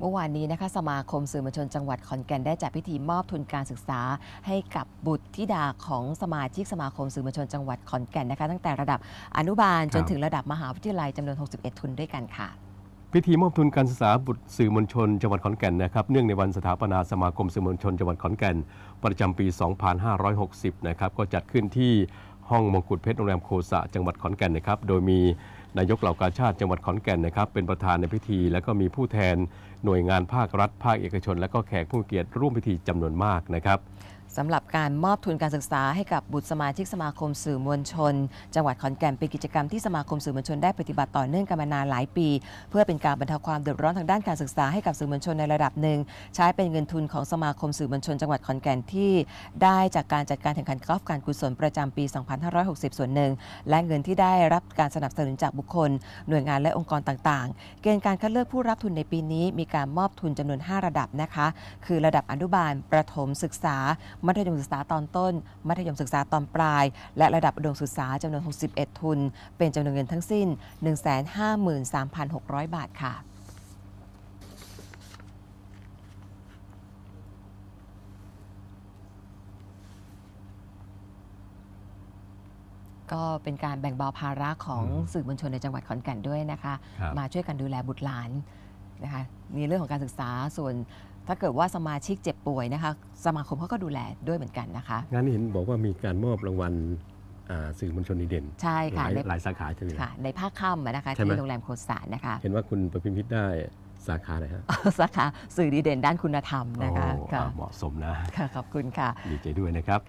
เมื่อวานนี้นะคะสมาคมสื่อมวลชนจังหวัดขอนแก่นได้จัดพิธีมอบทุนการศึกษาให้กับบุตรธิดาของสมาชิกสมาคมสื่อมวลชนจังหวัดขอนแก่นนะคะตั้งแต่ระดับอนุบาล จนถึงระดับมหาวิทยาลัยจำนวน 61 ทุนด้วยกันค่ะ พิธีมอบทุนการศึกษาบุตรสื่อมวลชนจังหวัดขอนแก่นนะครับเนื่องในวันสถาปนาสมาคมสื่อมวลชนจังหวัดขอนแก่นประจำปี 2560 นะครับก็จัดขึ้นที่ห้องมงกุฎเพชรโรงแรมโคสะจังหวัดขอนแก่นนะครับโดยมีนายกเหล่ากาชาติ จังหวัดขอนแก่นนะครับ เป็นประธานในพิธี และก็มีผู้แทนหน่วยงานภาครัฐ ภาคเอกชน และก็แขกผู้เกียรติร่วมพิธีจำนวนมากนะครับสำหรับการมอบทุนการศึกษาให้กับบุตรสมาชิกสมาคมสื่อมวลชนจังหวัดขอนแก่นเป็นกิจกรรมที่สมาคมสื่อมวลชนได้ปฏิบัติต่อเนื่องกันมานานหลายปี เพื่อเป็นการบรรเทาความเดือดร้อนทางด้านการศึกษาให้กับสื่อมวลชนในระดับหนึ่ง ใช้เป็นเงินทุนของสมาคมสื่อมวลชนจังหวัดขอนแก่นที่ได้จากการจัดการแข่งขันกอล์ฟการกุศลประจำปี 2560 ส่วนหนึ่งและเงินที่ได้รับการสนับสนุนจากบุคคลหน่วยงานและองค์กรต่างๆ เกณฑ์การคัดเลือกผู้รับทุนในปีนี้ มีการมอบทุนจำนวน 5 ระดับนะคะคือระดับอนุบาล ประถมศึกษามัธยมศึกษาตอนต้น มัธยมศึกษาตอนปลาย และระดับอุดมศึกษาจำนวน 61 ทุน เป็นจำนวนเงินทั้งสิ้น 153,600 บาทค่ะ ก็เป็นการแบ่งเบาภาระของสื่อมวลชนในจังหวัดขอนแก่นด้วยนะคะ มาช่วยกันดูแลบุตรหลานนะคะมีเรื่องของการศึกษาส่วนถ้าเกิดว่าสมาชิกเจ็บป่วยนะคะสมาคมเขาก็ดูแลด้วยเหมือนกันนะคะงานเห็นบอกว่ามีการมอบรางวัลสื่อมวลชนดีเด่นใช่ค่ะหลายสาขาใช่ไหมคะในภาคค่ำนะคะที่โรงแรมโคสานนะคะเห็นว่าคุณประพิมพิตได้สาขาไหนฮะสาขา สื่อดีเด่นด้านคุณธรรมนะคะเหมาะสมนะขอบคุณค่ะ ดีใจด้วยนะครับ